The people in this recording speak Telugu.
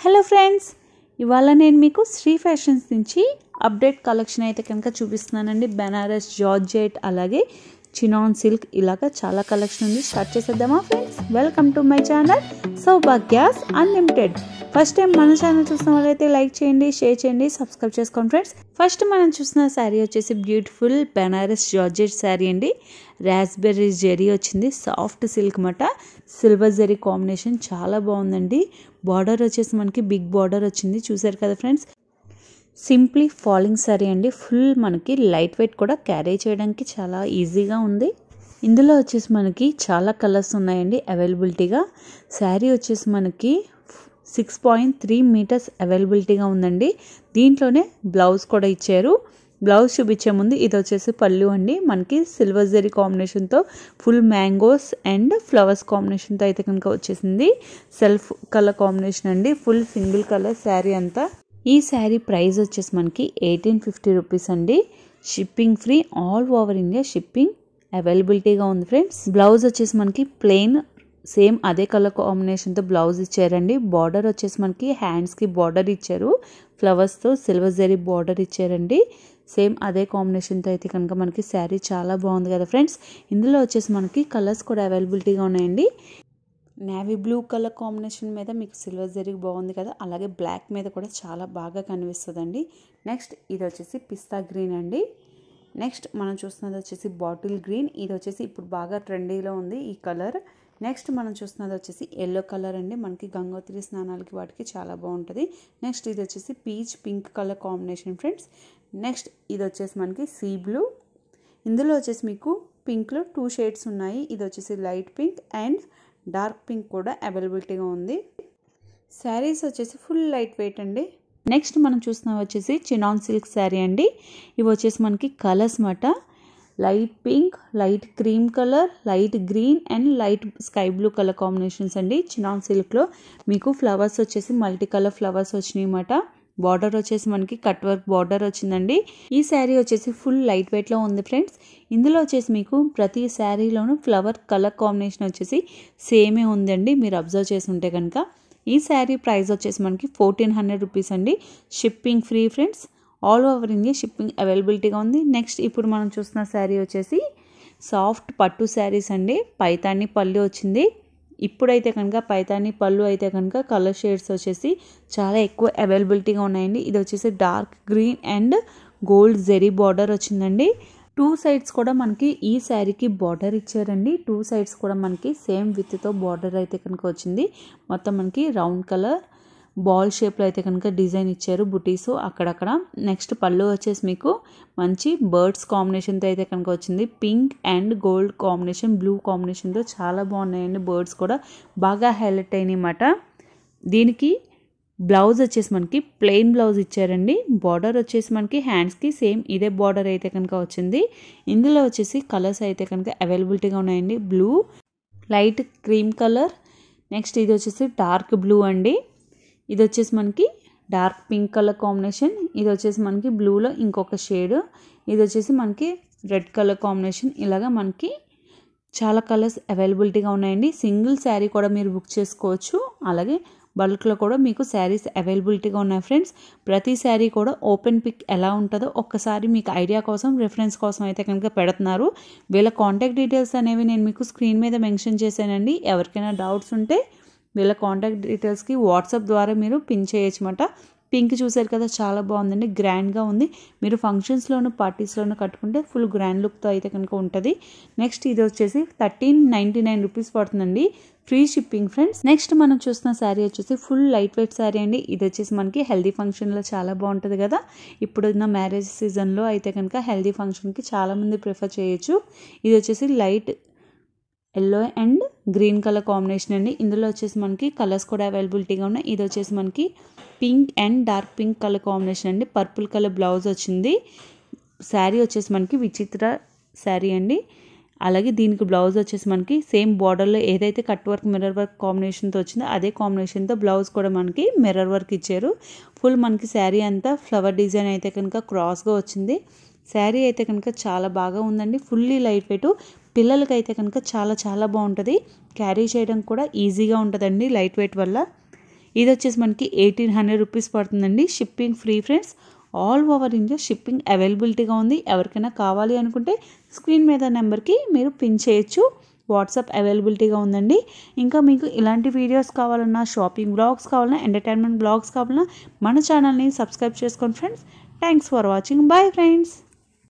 హలో ఫ్రెండ్స్ ఇవాళ నేను మీకు శ్రీ ఫ్యాషన్స్ నుంచి అప్డేట్ కలెక్షన్ అయితే కనుక చూపిస్తున్నానండి బెనారస్ జార్జెట్ అలాగే చినాన్ సిల్క్ ఇలాగ చాలా కలెక్షన్ ఉంది స్టార్ట్ చేసేద్దామా friends welcome to my channel సౌభాగ్యాస్ అన్లిమిటెడ్ ఫస్ట్ టైం మన ఛానల్ చూసిన వాళ్ళైతే లైక్ చేయండి షేర్ చేయండి సబ్స్క్రైబ్ చేసుకోండి ఫ్రెండ్స్ ఫస్ట్ మనం చూసిన శారీ వచ్చేసి బ్యూటిఫుల్ బెనారస్ జార్జెట్ శారీ అండి రాస్బెర్రీ జెరీ వచ్చింది సాఫ్ట్ సిల్క్ మట సిల్వర్ జెరీ కాంబినేషన్ చాలా బాగుందండి బార్డర్ వచ్చేసి మనకి బిగ్ బార్డర్ వచ్చింది చూసారు కదా ఫ్రెండ్స్ సింప్లీ ఫాలింగ్ సారీ అండి ఫుల్ మనకి లైట్ వెయిట్ కూడా క్యారీ చేయడానికి చాలా ఈజీగా ఉంది ఇందులో వచ్చేసి మనకి చాలా కలర్స్ ఉన్నాయండి అవైలబిలిటీగా శారీ వచ్చేసి మనకి సిక్స్ పాయింట్ త్రీ మీటర్స్ అవైలబిలిటీగా ఉందండి దీంట్లోనే బ్లౌజ్ కూడా ఇచ్చారు బ్లౌజ్ చూపించే ముందు ఇది వచ్చేసి పళ్ళు అండి మనకి సిల్వర్ జెరీ కాంబినేషన్తో ఫుల్ మ్యాంగోస్ అండ్ ఫ్లవర్స్ కాంబినేషన్తో అయితే కనుక వచ్చేసింది సెల్ఫ్ కలర్ కాంబినేషన్ అండి ఫుల్ సింగిల్ కలర్ శారీ అంతా ఈ శారీ ప్రైస్ వచ్చేసి మనకి ఎయిటీన్ ఫిఫ్టీ రూపీస్ అండి shipping free all over India shipping అవైలబిలిటీగా ఉంది ఫ్రెండ్స్ బ్లౌజ్ వచ్చేసి మనకి ప్లెయిన్ సేమ్ అదే కలర్ కాంబినేషన్తో బ్లౌజ్ ఇచ్చారండి బార్డర్ వచ్చేసి మనకి హ్యాండ్స్కి బార్డర్ ఇచ్చారు ఫ్లవర్స్తో సిల్వర్ జరీ బార్డర్ ఇచ్చారండి సేమ్ అదే కాంబినేషన్తో అయితే కనుక మనకి శారీ చాలా బాగుంది కదా ఫ్రెండ్స్ ఇందులో వచ్చేసి మనకి కలర్స్ కూడా అవైలబిలిటీగా ఉన్నాయండి నేవీ బ్లూ కలర్ కాంబినేషన్ మీద మీకు సిల్వర్ జరిగి బాగుంది కదా అలాగే బ్లాక్ మీద కూడా చాలా బాగా కనిపిస్తుంది నెక్స్ట్ ఇది వచ్చేసి పిస్తా గ్రీన్ అండి నెక్స్ట్ మనం చూస్తున్నది వచ్చేసి బాటిల్ గ్రీన్ ఇది వచ్చేసి ఇప్పుడు బాగా ట్రెండీలో ఉంది ఈ కలర్ నెక్స్ట్ మనం చూస్తున్నది వచ్చేసి ఎల్లో కలర్ అండి మనకి గంగోత్రి స్నానాలకి వాటికి చాలా బాగుంటుంది నెక్స్ట్ ఇది వచ్చేసి peach pink colour combination friends next ఇది వచ్చేసి మనకి సీ బ్లూ ఇందులో వచ్చేసి మీకు పింక్లో టూ షేడ్స్ ఉన్నాయి ఇది వచ్చేసి light pink and dark pink కూడా అవైలబిలిటీగా ఉంది శారీస్ వచ్చేసి ఫుల్ లైట్ వెయిట్ అండి నెక్స్ట్ మనం చూసిన వచ్చేసి చినాన్ సిల్క్ శారీ అండి ఇవి వచ్చేసి మనకి కలర్స్ మాట light pink light cream colour light green and light sky blue colour combinations అండి చినాన్ సిల్క్లో మీకు ఫ్లవర్స్ వచ్చేసి మల్టీ కలర్ ఫ్లవర్స్ వచ్చినాయి అన్నమాట బార్డర్ వచ్చేసి మనకి కట్ వర్క్ బార్డర్ వచ్చిందండి ఈ శారీ వచ్చేసి ఫుల్ లైట్ వెయిట్లో ఉంది ఫ్రెండ్స్ ఇందులో వచ్చేసి మీకు ప్రతి శారీలోనూ ఫ్లవర్ కలర్ కాంబినేషన్ వచ్చేసి సేమే ఉందండి మీరు అబ్జర్వ్ చేసి ఉంటే కనుక ఈ శారీ ప్రైస్ వచ్చేసి మనకి ఫోర్టీన్ హండ్రెడ్ రూపీస్ అండి shipping free friends all over India shipping అవైలబిలిటీగా ఉంది నెక్స్ట్ ఇప్పుడు మనం చూస్తున్న శారీ వచ్చేసి సాఫ్ట్ పట్టు శారీస్ అండి పైతాన్ని పల్లి వచ్చింది ఇప్పుడైతే కనుక పైతాని పళ్ళు అయితే కనుక కలర్ షేడ్స్ వచ్చేసి చాలా ఎక్కువ అవైలబిలిటీగా ఉన్నాయండి ఇది వచ్చేసి dark green and gold zari border వచ్చిందండి టూ సైడ్స్ కూడా మనకి ఈ శారీకి బార్డర్ ఇచ్చారండి టూ సైడ్స్ కూడా మనకి సేమ్ విత్తో బార్డర్ అయితే కనుక వచ్చింది మొత్తం మనకి రౌండ్ కలర్ బాల్ షేప్లో అయితే కనుక డిజైన్ ఇచ్చారు బుటీస్ అక్కడక్కడ నెక్స్ట్ పళ్ళు వచ్చేసి మీకు మంచి బర్డ్స్ కాంబినేషన్తో అయితే కనుక వచ్చింది pink and gold combination blue కాంబినేషన్తో చాలా బాగున్నాయండి బర్డ్స్ కూడా బాగా హైలైట్ అయినాయి దీనికి బ్లౌజ్ వచ్చేసి మనకి ప్లెయిన్ బ్లౌజ్ ఇచ్చారండి బార్డర్ వచ్చేసి మనకి హ్యాండ్స్కి సేమ్ ఇదే బార్డర్ అయితే కనుక వచ్చింది ఇందులో వచ్చేసి కలర్స్ అయితే కనుక అవైలబిలిటీగా ఉన్నాయండి blue light cream colour next ఇది వచ్చేసి డార్క్ బ్లూ అండి ఇది వచ్చేసి మనకి డార్క్ పింక్ కలర్ కాంబినేషన్ ఇది వచ్చేసి మనకి బ్లూలో ఇంకొక షేడ్ ఇది వచ్చేసి మనకి రెడ్ కలర్ కాంబినేషన్ ఇలాగా మనకి చాలా కలర్స్ అవైలబిలిటీగా ఉన్నాయండి సింగిల్ శారీ కూడా మీరు బుక్ చేసుకోవచ్చు అలాగే బల్క్లో కూడా మీకు శారీస్ అవైలబిలిటీగా ఉన్నాయి ఫ్రెండ్స్ ప్రతి శారీ కూడా ఓపెన్ పిక్ ఎలా ఉంటుందో ఒక్కసారి మీకు ఐడియా కోసం రిఫరెన్స్ కోసం అయితే కనుక పెడుతున్నారు వీళ్ళ కాంటాక్ట్ డీటెయిల్స్ అనేవి నేను మీకు స్క్రీన్ మీద మెన్షన్ చేశానండి ఎవరికైనా డౌట్స్ ఉంటే వీళ్ళ కాంటాక్ట్ డీటెయిల్స్కి వాట్సాప్ ద్వారా మీరు పిన్ అనమాట పింక్ చూసారు కదా చాలా బాగుందండి గ్రాండ్గా ఉంది మీరు ఫంక్షన్స్లోను పార్టీస్లోనూ కట్టుకుంటే ఫుల్ గ్రాండ్ లుక్తో అయితే కనుక ఉంటుంది నెక్స్ట్ ఇది వచ్చేసి థర్టీన్ నైంటీ నైన్ రూపీస్ పడుతుందండి ఫ్రీ షిప్పింగ్ ఫ్రెండ్స్ నెక్స్ట్ మనం చూస్తున్న శారీ వచ్చేసి ఫుల్ లైట్ వెయిట్ శారీ అండి ఇది వచ్చేసి మనకి హెల్దీ ఫంక్షన్లో చాలా బాగుంటుంది కదా ఇప్పుడున్న మ్యారేజ్ సీజన్లో అయితే కనుక హెల్దీ ఫంక్షన్కి చాలామంది ప్రిఫర్ చేయొచ్చు ఇది వచ్చేసి light yellow and green colour combination అండి ఇందులో వచ్చేసి మనకి కలర్స్ కూడా అవైలబిలిటీగా ఉన్నాయి ఇది వచ్చేసి మనకి pink and dark pink colour combination అండి పర్పుల్ కలర్ బ్లౌజ్ వచ్చింది శారీ వచ్చేసి మనకి విచిత్ర శారీ అండి అలాగే దీనికి బ్లౌజ్ వచ్చేసి మనకి సేమ్ బార్డర్లో ఏదైతే కట్ వర్క్ మిర్రర్ వర్క్ కాంబినేషన్తో వచ్చిందో అదే కాంబినేషన్తో బ్లౌజ్ కూడా మనకి మిర్రర్ వర్క్ ఇచ్చారు ఫుల్ మనకి శారీ అంతా ఫ్లవర్ డిజైన్ అయితే కనుక క్రాస్గా వచ్చింది శారీ అయితే కనుక చాలా బాగా ఉందండి ఫుల్లీ లైట్ వెయిట్ పిల్లలకైతే కనుక చాలా చాలా బాగుంటుంది క్యారీ చేయడం కూడా ఈజీగా ఉంటుందండి లైట్ వెయిట్ వల్ల ఇది వచ్చేసి మనకి ఎయిటీన్ హండ్రెడ్ రూపీస్ పడుతుందండి shipping free friends all over India shipping అవైలబిలిటీగా ఉంది ఎవరికైనా కావాలి అనుకుంటే స్క్రీన్ మీద నెంబర్కి మీరు పిన్ చేయొచ్చు వాట్సాప్ అవైలబిలిటీగా ఉందండి ఇంకా మీకు ఇలాంటి వీడియోస్ కావాలన్నా షాపింగ్ బ్లాగ్స్ కావాలన్నా ఎంటర్టైన్మెంట్ బ్లాగ్స్ కావాలన్నా మన ఛానల్ని సబ్స్క్రైబ్ చేసుకోండి friends thanks for watching bye friends